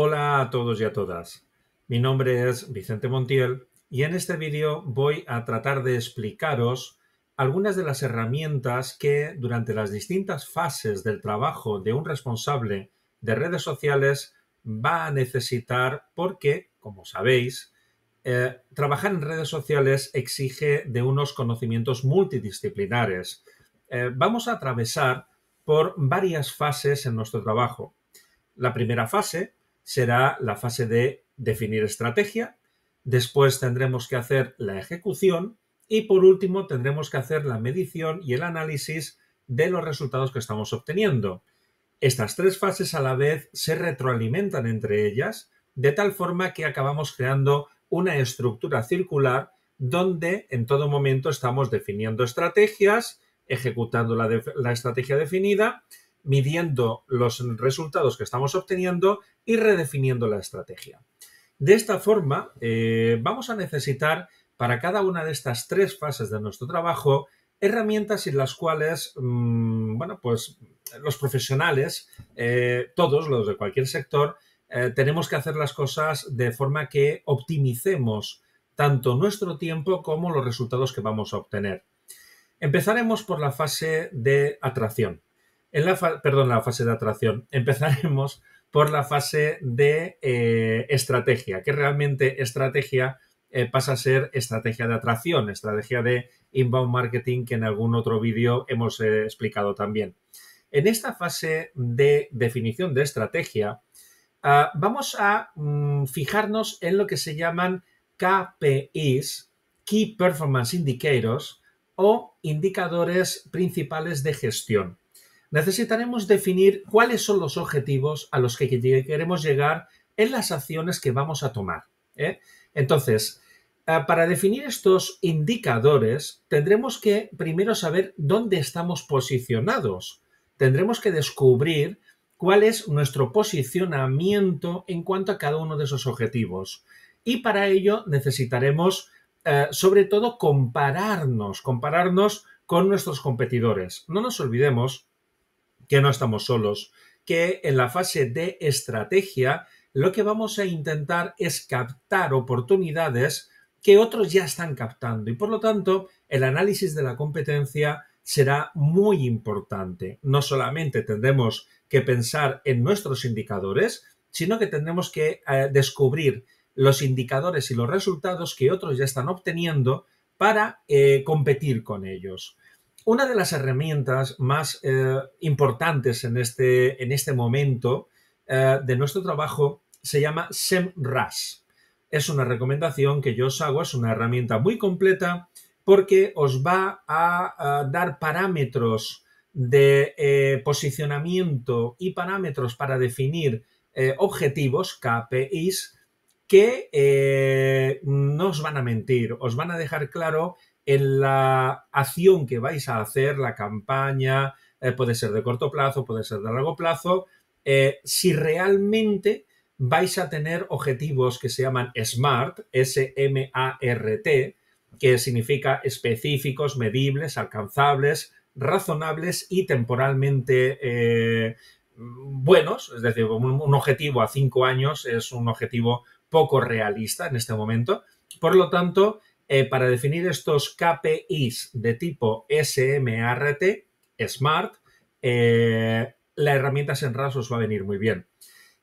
Hola a todos y a todas. Mi nombre es Vicente Montiel y en este vídeo voy a tratar de explicaros algunas de las herramientas que durante las distintas fases del trabajo de un responsable de redes sociales va a necesitar porque, como sabéis, eh, trabajar en redes sociales exige de unos conocimientos multidisciplinares. Eh, vamos a atravesar por varias fases en nuestro trabajo. La primera fase, será la fase de definir estrategia, después tendremos que hacer la ejecución y por último tendremos que hacer la medición y el análisis de los resultados que estamos obteniendo. Estas tres fases a la vez se retroalimentan entre ellas, de tal forma que acabamos creando una estructura circular donde en todo momento estamos definiendo estrategias, ejecutando la, estrategia definida midiendo los resultados que estamos obteniendo y redefiniendo la estrategia. De esta forma, eh, vamos a necesitar para cada una de estas tres fases de nuestro trabajo herramientas en las cuales, mm, bueno, pues los profesionales, eh, todos los de cualquier sector, eh, tenemos que hacer las cosas de forma que optimicemos tanto nuestro tiempo como los resultados que vamos a obtener. Empezaremos por la fase de atracción. En la, perdón, la fase de atracción. Empezaremos por la fase de eh, estrategia, que realmente estrategia eh, pasa a ser estrategia de atracción, estrategia de inbound marketing que en algún otro vídeo hemos eh, explicado también. En esta fase de definición de estrategia, ah, vamos a mm, fijarnos en lo que se llaman KPIs, Key Performance Indicators, o indicadores principales de gestión necesitaremos definir cuáles son los objetivos a los que queremos llegar en las acciones que vamos a tomar. ¿eh? Entonces, eh, para definir estos indicadores, tendremos que primero saber dónde estamos posicionados. Tendremos que descubrir cuál es nuestro posicionamiento en cuanto a cada uno de esos objetivos. Y para ello necesitaremos, eh, sobre todo, compararnos, compararnos con nuestros competidores. No nos olvidemos que no estamos solos, que en la fase de estrategia lo que vamos a intentar es captar oportunidades que otros ya están captando y por lo tanto el análisis de la competencia será muy importante. No solamente tendremos que pensar en nuestros indicadores, sino que tendremos que eh, descubrir los indicadores y los resultados que otros ya están obteniendo para eh, competir con ellos una de las herramientas más eh, importantes en este, en este momento eh, de nuestro trabajo se llama SEMRAS. Es una recomendación que yo os hago, es una herramienta muy completa porque os va a, dar parámetros de eh, posicionamiento y parámetros para definir objetivos, KPIs, que no os van a mentir, os van a dejar claro en la acción que vais a hacer, la campaña, eh, puede ser de corto plazo, puede ser de largo plazo, eh, si realmente vais a tener objetivos que se llaman SMART, S-M-A-R-T, que significa específicos, medibles, alcanzables, razonables y temporalmente eh, buenos, es decir, un objetivo a cinco años es un objetivo poco realista en este momento. Por lo tanto, eh, para definir estos KPIs de tipo SMRT, SMART, eh, la herramienta SENRAS os va a venir muy bien.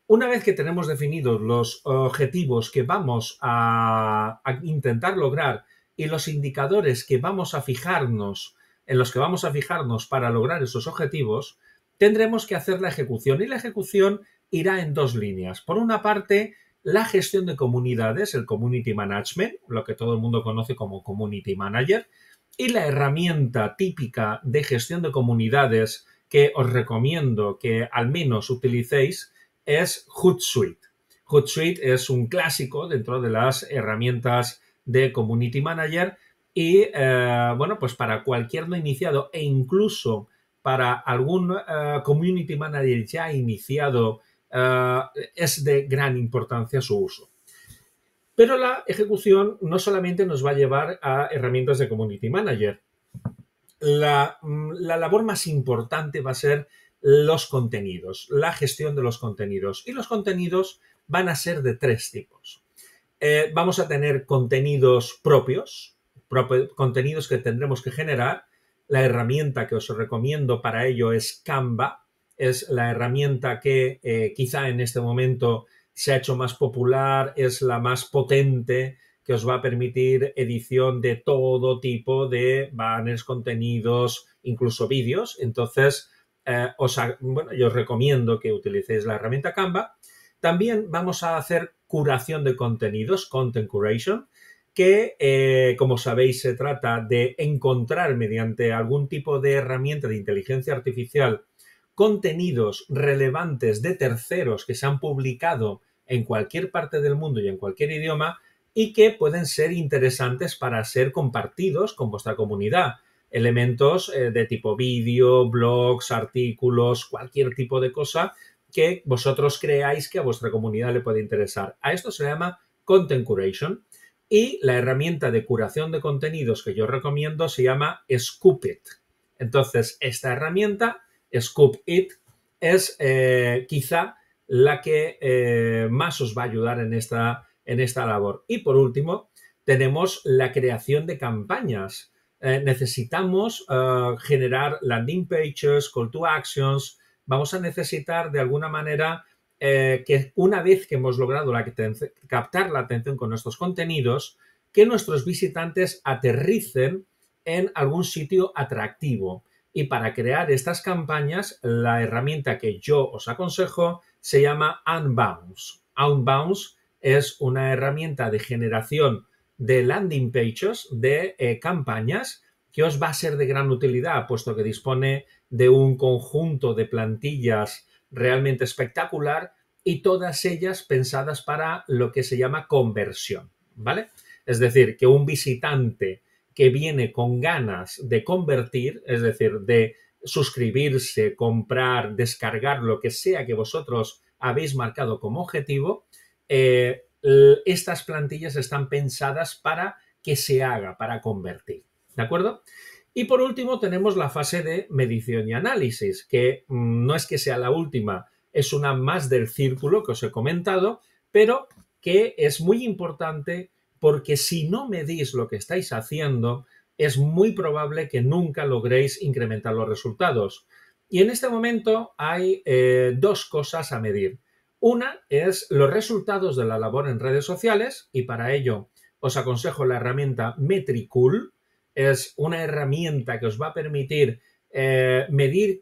Una vez que tenemos definidos los objetivos que vamos a, a intentar lograr y los indicadores que vamos a fijarnos, en los que vamos a fijarnos para lograr esos objetivos, tendremos que hacer la ejecución y la ejecución irá en dos líneas. Por una parte, la gestión de comunidades, el community management, lo que todo el mundo conoce como community manager, y la herramienta típica de gestión de comunidades que os recomiendo que al menos utilicéis es Hootsuite. Hootsuite es un clásico dentro de las herramientas de Community Manager y, eh, bueno, pues para cualquier no iniciado e incluso para algún eh, Community Manager ya iniciado Ah, es de gran importancia su uso. Pero la ejecución no solamente nos va a llevar a herramientas de Community Manager. Mm, la, labor más importante va a ser los contenidos, la gestión de los contenidos. Y los contenidos van a ser de tres tipos. Eh, vamos a tener contenidos propios, contenidos que tendremos que generar. La herramienta que os recomiendo para ello es Canva, es la herramienta que eh, quizá en este momento se ha hecho más popular, es la más potente que os va a permitir edición de todo tipo de banners, contenidos, incluso vídeos. Entonces, eh, os, yo os recomiendo que utilicéis la herramienta Canva. También vamos a hacer curación de contenidos, content curation, que eh, como sabéis se trata de encontrar mediante algún tipo de herramienta de inteligencia artificial contenidos relevantes de terceros que se han publicado en cualquier parte del mundo y en cualquier idioma y que pueden ser interesantes para ser compartidos con vuestra comunidad. Elementos eh, de tipo vídeo, blogs, artículos, cualquier tipo de cosa que vosotros creáis que a vuestra comunidad le puede interesar. A esto se llama Content Curation y la herramienta de curación de contenidos que yo recomiendo se llama It. Entonces, esta herramienta Scoop It, es eh, quizá la que eh, más os va a ayudar en esta, labor. Y por último, tenemos la creación de campañas. Eh, necesitamos generar landing pages, call to actions. Vamos a necesitar de alguna manera que una vez que hemos logrado captar la atención con nuestros contenidos, que nuestros visitantes aterricen en algún sitio atractivo. Y para crear estas campañas, la herramienta que yo os aconsejo se llama Unbounce. Unbounce es una herramienta de generación de landing pages, de eh, campañas, que os va a ser de gran utilidad, puesto que dispone de un conjunto de plantillas realmente espectacular y todas ellas pensadas para lo que se llama conversión, ¿vale? Es decir, que un visitante que viene con ganas de convertir, es decir, de suscribirse, comprar, descargar lo que sea que vosotros habéis marcado como objetivo, eh, estas plantillas están pensadas para que se haga, para convertir. ¿De acuerdo? Y por último tenemos la fase de medición y análisis, que mm, no es que sea la última, es una más del círculo que os he comentado, pero que es muy importante porque si no medís lo que estáis haciendo, es muy probable que nunca logréis incrementar los resultados. Y en este momento hay eh, dos cosas a medir. Una es los resultados de la labor en redes sociales y para ello os aconsejo la herramienta Metricool. Es una herramienta que os va a permitir eh, medir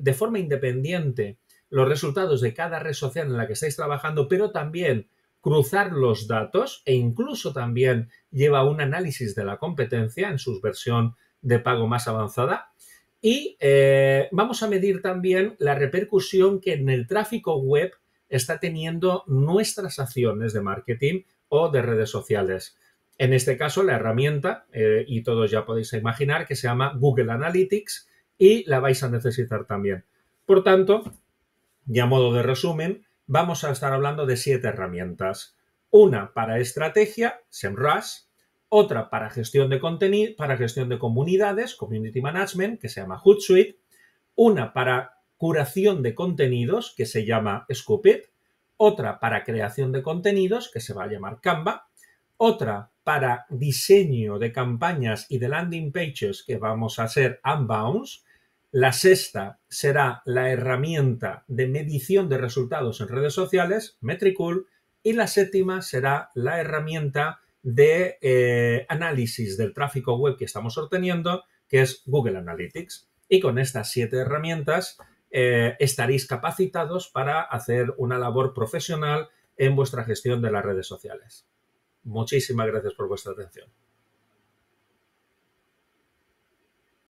de forma independiente los resultados de cada red social en la que estáis trabajando, pero también cruzar los datos e incluso también lleva un análisis de la competencia en su versión de pago más avanzada. Y eh, vamos a medir también la repercusión que en el tráfico web está teniendo nuestras acciones de marketing o de redes sociales. En este caso, la herramienta, eh, y todos ya podéis imaginar, que se llama Google Analytics y la vais a necesitar también. Por tanto, ya a modo de resumen, vamos a estar hablando de siete herramientas. Una para estrategia, SEMrush, otra para gestión de contenido, para gestión de comunidades, Community Management, que se llama Hootsuite, una para curación de contenidos, que se llama Scoopit, otra para creación de contenidos, que se va a llamar Canva, otra para diseño de campañas y de landing pages, que vamos a hacer Unbounce, la sexta será la herramienta de medición de resultados en redes sociales, Metricool, y la séptima será la herramienta de eh, análisis del tráfico web que estamos obteniendo, que es Google Analytics. Y con estas siete herramientas eh, estaréis capacitados para hacer una labor profesional en vuestra gestión de las redes sociales. Muchísimas gracias por vuestra atención.